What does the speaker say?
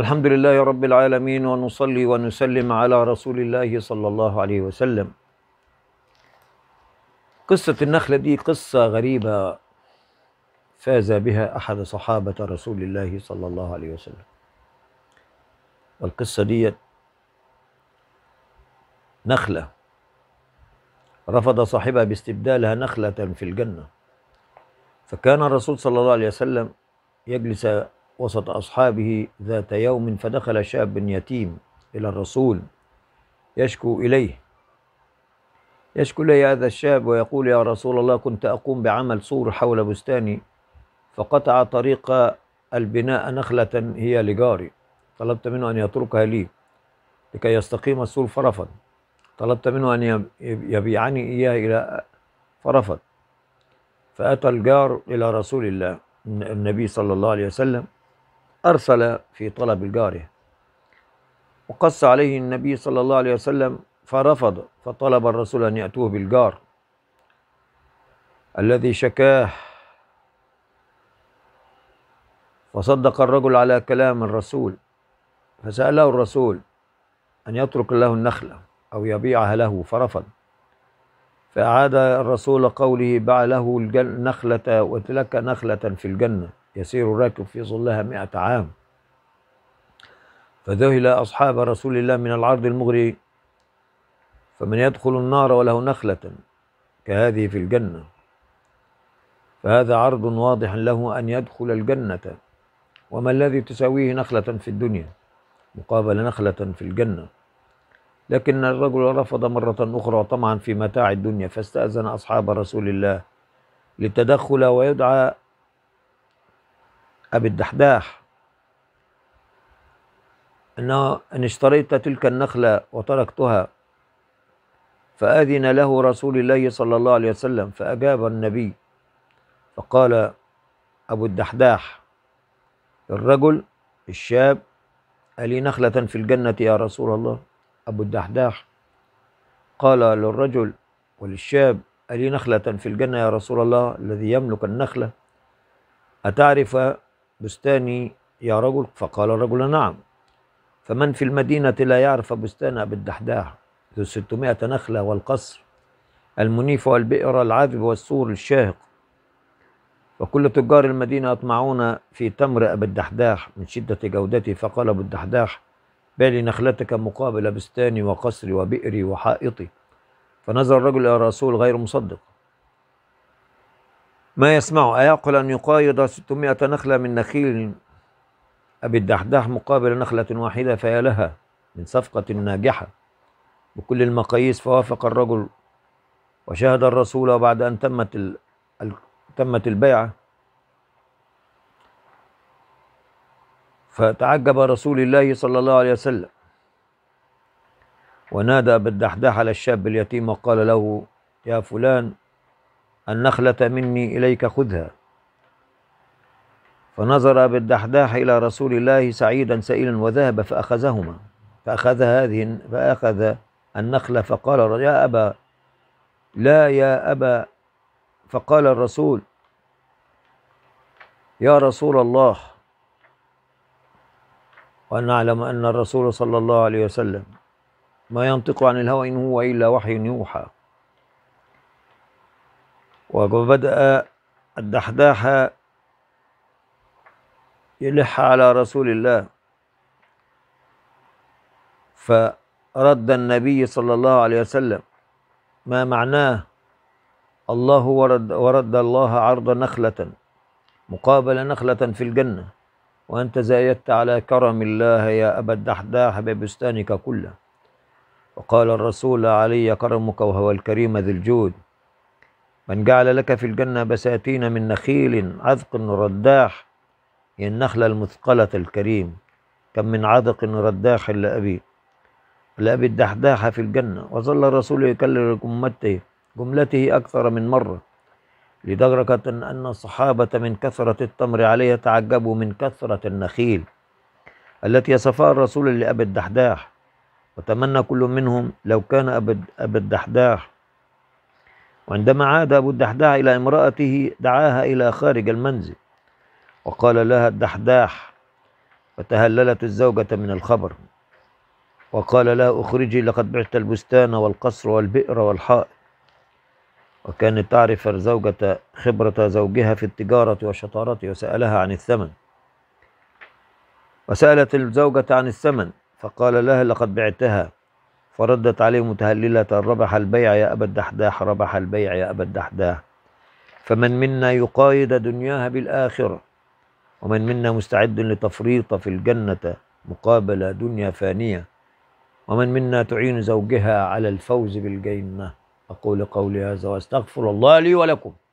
الحمد لله رب العالمين ونصلي ونسلم على رسول الله صلى الله عليه وسلم قصة النخلة دي قصة غريبة فاز بها أحد صحابة رسول الله صلى الله عليه وسلم والقصة دي نخلة رفض صاحبها باستبدالها نخلة في الجنة فكان الرسول صلى الله عليه وسلم يجلس وسط أصحابه ذات يوم فدخل شاب يتيم إلى الرسول يشكو إليه يشكو إليه هذا الشاب ويقول يا رسول الله كنت أقوم بعمل سور حول بستاني فقطع طريق البناء نخلة هي لجاري طلبت منه أن يتركها لي لكي يستقيم السور فرفض طلبت منه أن يبيعني إياه إلى فرفض فأتى الجار إلى رسول الله النبي صلى الله عليه وسلم أرسل في طلب الجارية وقص عليه النبي صلى الله عليه وسلم فرفض فطلب الرسول أن يأتوه بالجار الذي شكاه فصدق الرجل على كلام الرسول فسأله الرسول أن يترك له النخلة أو يبيعها له فرفض فأعاد الرسول قوله باع له النخلة وتلك نخلة في الجنة يسير الراكب في ظلها مئة عام فذهل أصحاب رسول الله من العرض المغري فمن يدخل النار وله نخلة كهذه في الجنة فهذا عرض واضح له أن يدخل الجنة وما الذي تساويه نخلة في الدنيا مقابل نخلة في الجنة لكن الرجل رفض مرة أخرى طمعا في متاع الدنيا فاستأذن أصحاب رسول الله للتدخل ويدعى أبي الدحداح أنه إن اشتريت تلك النخلة وتركتها فأذن له رسول الله صلى الله عليه وسلم فأجاب النبي فقال أبو الدحداح الرجل الشاب ألي نخلة في الجنة يا رسول الله أبو الدحداح قال للرجل وللشاب ألي نخلة في الجنة يا رسول الله الذي يملك النخلة أتعرف بستاني يا رجل فقال الرجل نعم فمن في المدينة لا يعرف بستان أبي الدحداح ذو 600 نخلة والقصر المنيف والبئر العذب والسور الشاهق وكل تجار المدينة يطمعون في تمر أبي الدحداح من شدة جودته فقال أبو الدحداح بالي نخلتك مقابل بستاني وقصري وبئري وحائطي فنظر الرجل إلى الرسول غير مصدق ما يسمع أيعقل أن يقايض 600 نخلة من نخيل أبي الدحداح مقابل نخلة واحدة فيا لها من صفقة ناجحة بكل المقاييس فوافق الرجل وشهد الرسول وبعد أن تمت تمت البيعة فتعجب رسول الله صلى الله عليه وسلم ونادى بالدحداح على الشاب اليتيم وقال له يا فلان النخلة مني إليك خذها فنظر بالدحداح إلى رسول الله سعيدا سئلا وذهب فأخذهما فأخذ هذه فأخذ النخلة فقال يا أبا لا يا أبا فقال الرسول يا رسول الله وأن أن الرسول صلى الله عليه وسلم ما ينطق عن الهوى إن هو إلا وحي يوحى وبدأ الدحداح يلح على رسول الله فرد النبي صلى الله عليه وسلم ما معناه الله ورد, ورد الله عرض نخلة مقابل نخلة في الجنة وأنت زايدت على كرم الله يا أبا الدحداح ببستانك كله وقال الرسول علي كرمك وهو الكريم ذي الجود من جعل لك في الجنة بساتين من نخيل عذق رداح يا النخلة المثقلة الكريم كم من عذق رداح لأبي لأبي الدحداح في الجنة وظل الرسول يكلل جملته جملته أكثر من مرة لدرجة أن الصحابة من كثرة التمر عليه تعجبوا من كثرة النخيل التي يصفها الرسول لأبي الدحداح وتمنى كل منهم لو كان أبي الدحداح وعندما عاد أبو الدحداح إلى امرأته دعاها إلى خارج المنزل وقال لها الدحداح فتهللت الزوجة من الخبر وقال لها أخرجي لقد بعت البستان والقصر والبئر والحائط وكانت تعرف الزوجة خبرة زوجها في التجارة وشطارته وسألها عن الثمن وسألت الزوجة عن الثمن فقال لها لقد بعتها فردت عليه متهللة ربح البيع يا أبا الدحداح ربح البيع يا أبا الدحداح فمن منا يقايد دنياها بالآخرة ومن منا مستعد لتفريط في الجنة مقابل دنيا فانية ومن منا تعين زوجها على الفوز بالجنة أقول قولي هذا وأستغفر الله لي ولكم